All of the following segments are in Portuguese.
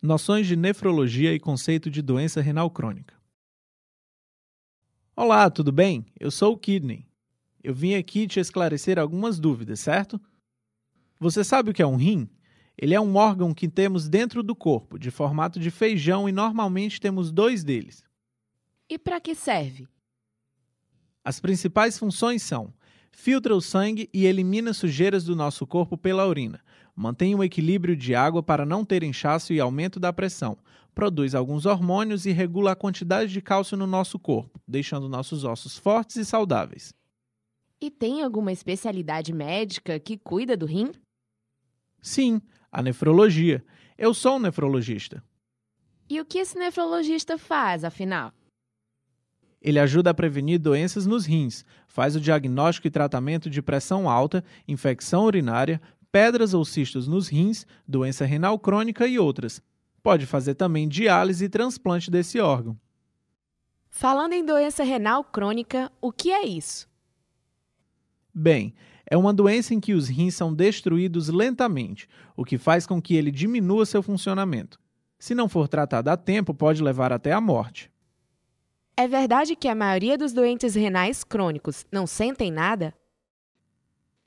Noções de nefrologia e conceito de doença renal crônica. Olá, tudo bem? Eu sou o Kidney. Eu vim aqui te esclarecer algumas dúvidas, certo? Você sabe o que é um rim? Ele é um órgão que temos dentro do corpo, de formato de feijão, e normalmente temos dois deles. E para que serve? As principais funções são filtra o sangue e elimina sujeiras do nosso corpo pela urina. Mantém o um equilíbrio de água para não ter inchaço e aumento da pressão. Produz alguns hormônios e regula a quantidade de cálcio no nosso corpo, deixando nossos ossos fortes e saudáveis. E tem alguma especialidade médica que cuida do rim? Sim, a nefrologia. Eu sou um nefrologista. E o que esse nefrologista faz, afinal? Ele ajuda a prevenir doenças nos rins, faz o diagnóstico e tratamento de pressão alta, infecção urinária, pedras ou cistos nos rins, doença renal crônica e outras. Pode fazer também diálise e transplante desse órgão. Falando em doença renal crônica, o que é isso? Bem, é uma doença em que os rins são destruídos lentamente, o que faz com que ele diminua seu funcionamento. Se não for tratado a tempo, pode levar até a morte. É verdade que a maioria dos doentes renais crônicos não sentem nada?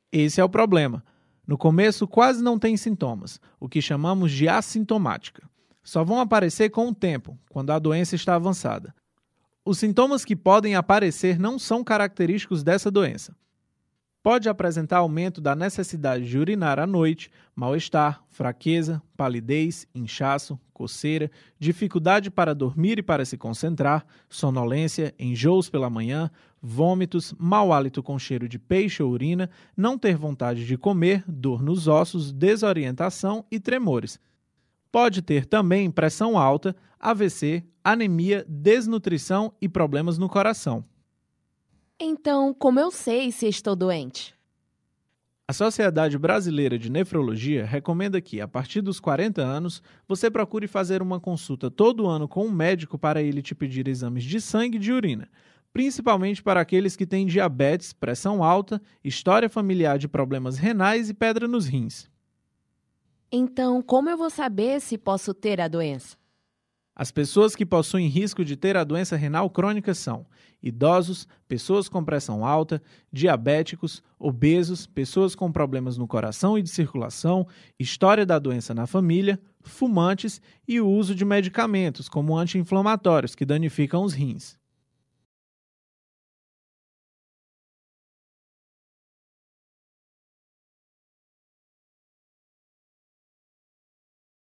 Esse é o problema. No começo, quase não tem sintomas, o que chamamos de assintomática. Só vão aparecer com o tempo, quando a doença está avançada. Os sintomas que podem aparecer não são característicos dessa doença pode apresentar aumento da necessidade de urinar à noite, mal-estar, fraqueza, palidez, inchaço, coceira, dificuldade para dormir e para se concentrar, sonolência, enjoos pela manhã, vômitos, mau hálito com cheiro de peixe ou urina, não ter vontade de comer, dor nos ossos, desorientação e tremores. Pode ter também pressão alta, AVC, anemia, desnutrição e problemas no coração. Então, como eu sei se estou doente? A Sociedade Brasileira de Nefrologia recomenda que, a partir dos 40 anos, você procure fazer uma consulta todo ano com um médico para ele te pedir exames de sangue e de urina, principalmente para aqueles que têm diabetes, pressão alta, história familiar de problemas renais e pedra nos rins. Então, como eu vou saber se posso ter a doença? As pessoas que possuem risco de ter a doença renal crônica são idosos, pessoas com pressão alta, diabéticos, obesos, pessoas com problemas no coração e de circulação, história da doença na família, fumantes e o uso de medicamentos como anti-inflamatórios que danificam os rins.